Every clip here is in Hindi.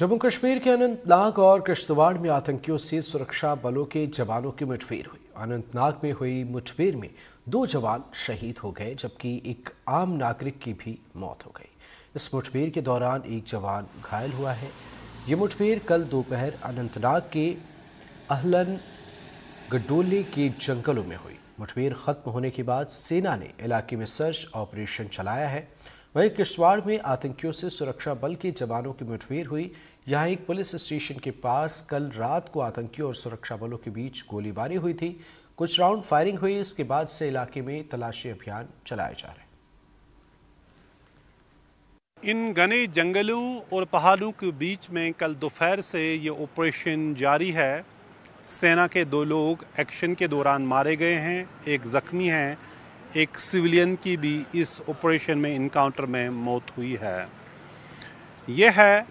जम्मू कश्मीर के अनंतनाग और किश्तवाड़ में आतंकियों से सुरक्षा बलों के जवानों की मुठभेड़ हुई अनंतनाग में हुई मुठभेड़ में दो जवान शहीद हो गए जबकि एक आम नागरिक की भी मौत हो गई इस मुठभेड़ के दौरान एक जवान घायल हुआ है ये मुठभेड़ कल दोपहर अनंतनाग के अहलन गडोली के जंगलों में हुई मुठभेड़ खत्म होने के बाद सेना ने इलाके में सर्च ऑपरेशन चलाया है वहीं किश्तवाड़ में आतंकियों से सुरक्षा बल के जवानों की मुठभेड़ हुई यहाँ एक पुलिस स्टेशन के पास कल रात को आतंकियों और सुरक्षा बलों के बीच गोलीबारी हुई थी कुछ राउंड फायरिंग हुई इसके बाद से इलाके में तलाशी अभियान चलाए जा रहे इन घने जंगलों और पहाड़ों के बीच में कल दोपहर से ये ऑपरेशन जारी है सेना के दो लोग एक्शन के दौरान मारे गए हैं एक ज़ख्मी है एक सिविलियन की भी इस ऑपरेशन में इनकाउंटर में मौत हुई है यह है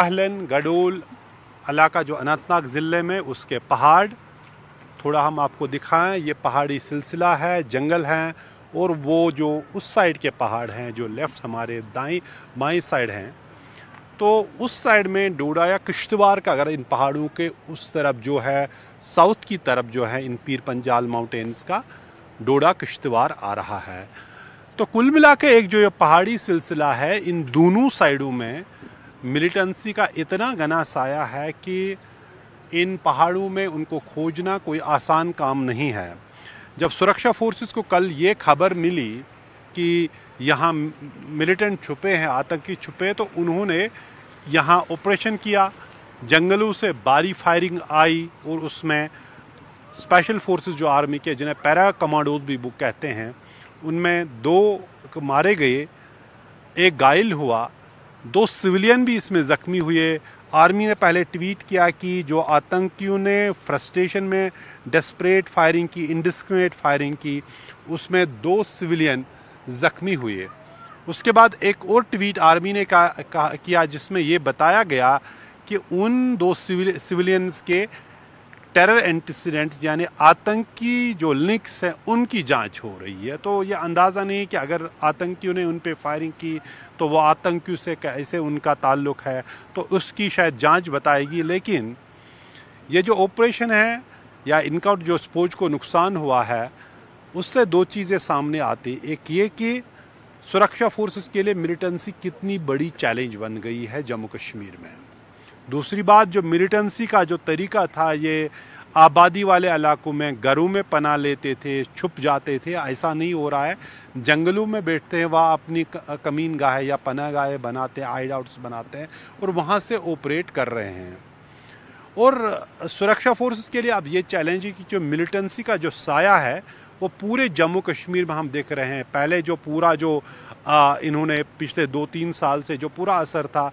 आहलन गडोल इलाका जो अनंतनाग ज़िले में उसके पहाड़ थोड़ा हम आपको दिखाएं ये पहाड़ी सिलसिला है जंगल हैं और वो जो उस साइड के पहाड़ हैं जो लेफ़्ट हमारे दाई बाई साइड हैं तो उस साइड में डोडा या किश्तवाड़ का अगर इन पहाड़ों के उस तरफ जो है साउथ की तरफ जो है इन पीर पंजाल माउंटेन्स का डोडा किश्तवाड़ आ रहा है तो कुल मिला के एक जो ये पहाड़ी सिलसिला है इन दोनों साइडों में मिलिटेंसी का इतना घना साया है कि इन पहाड़ों में उनको खोजना कोई आसान काम नहीं है जब सुरक्षा फोर्सेस को कल ये खबर मिली कि यहाँ मिलिटेंट छुपे हैं आतंकी छुपे तो उन्होंने यहाँ ऑपरेशन किया जंगलों से बारी फायरिंग आई और उसमें स्पेशल फोर्सेस जो आर्मी के जिन्हें पैरा कमांडोज भी बुक कहते हैं उनमें दो मारे गए एक घायल हुआ दो सिविलियन भी इसमें ज़ख्मी हुए आर्मी ने पहले ट्वीट किया कि जो आतंकियों ने फ्रस्ट्रेशन में डेस्परेट फायरिंग की इंडिस्क्रिमिनेट फायरिंग की उसमें दो सिविलियन ज़ख्मी हुए उसके बाद एक और ट्वीट आर्मी ने कहा किया जिसमें ये बताया गया कि उन दो सिविलियंस के टेरर एंटीसीडेंट यानी आतंकी जो लिंक्स हैं उनकी जांच हो रही है तो ये अंदाज़ा नहीं कि अगर आतंकियों ने उन पर फायरिंग की तो वो आतंकियों से कैसे उनका ताल्लुक़ है तो उसकी शायद जांच बताएगी लेकिन ये जो ऑपरेशन है या इनका जो स्पोज को नुकसान हुआ है उससे दो चीज़ें सामने आती एक ये कि सुरक्षा फोर्सेस के लिए मिलिटेंसी कितनी बड़ी चैलेंज बन गई है जम्मू कश्मीर में दूसरी बात जो मिलिटेंसी का जो तरीका था ये आबादी वाले इलाकों में घरों में पना लेते थे छुप जाते थे ऐसा नहीं हो रहा है जंगलों में बैठते हैं वह अपनी कमीन गाहें या पना गाहें बनाते हैं आइड आउट्स बनाते हैं और वहाँ से ऑपरेट कर रहे हैं और सुरक्षा फोर्सेस के लिए अब ये चैलेंज है कि जो मिलिटेंसी का जो साया है वो पूरे जम्मू कश्मीर में हम देख रहे हैं पहले जो पूरा जो आ, इन्होंने पिछले दो तीन साल से जो पूरा असर था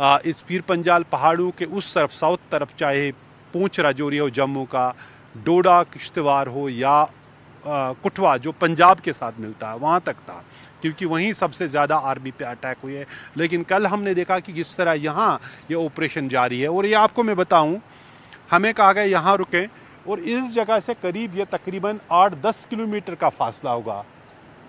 इस पीर पंजाल पहाड़ों के उस तरफ साउथ तरफ चाहे पूंछ राजौरी हो जम्मू का डोडा किश्तवाड़ हो या कुठवा जो पंजाब के साथ मिलता है वहाँ तक था क्योंकि वहीं सबसे ज़्यादा आर्मी पे अटैक हुए है लेकिन कल हमने देखा कि किस तरह यहाँ ये यह ऑपरेशन जारी है और ये आपको मैं बताऊँ हमें कहा गया यहाँ रुकें और इस जगह से करीब ये तकरीबन आठ दस किलोमीटर का फासला होगा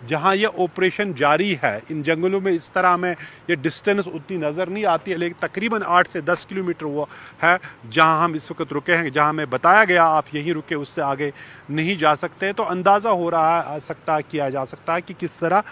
जहाँ ये ऑपरेशन जारी है इन जंगलों में इस तरह हमें ये डिस्टेंस उतनी नज़र नहीं आती है लेकिन तकरीबन आठ से दस किलोमीटर वो है जहाँ हम इस वक्त रुके हैं जहाँ हमें बताया गया आप यहीं रुके उससे आगे नहीं जा सकते तो अंदाज़ा हो रहा सकता किया जा सकता है कि किस तरह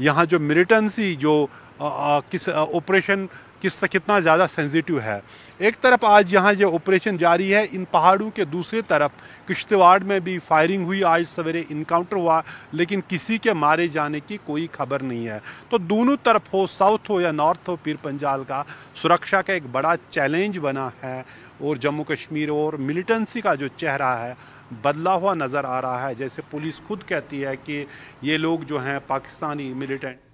यहाँ जो मिलिटेंसी जो आ, आ, किस ऑपरेशन किस कितना ज़्यादा सेंसिटिव है एक तरफ आज यहाँ ये ऑपरेशन जारी है इन पहाड़ों के दूसरे तरफ किश्तवाड़ में भी फायरिंग हुई आज सवेरे इनकाउंटर हुआ लेकिन किसी के मारे जाने की कोई खबर नहीं है तो दोनों तरफ हो साउथ हो या नॉर्थ हो पीर पंजाल का सुरक्षा का एक बड़ा चैलेंज बना है और जम्मू कश्मीर और मिलिटेंसी का जो चेहरा है बदला हुआ नज़र आ रहा है जैसे पुलिस खुद कहती है कि ये लोग जो हैं पाकिस्तानी मिलिटेंट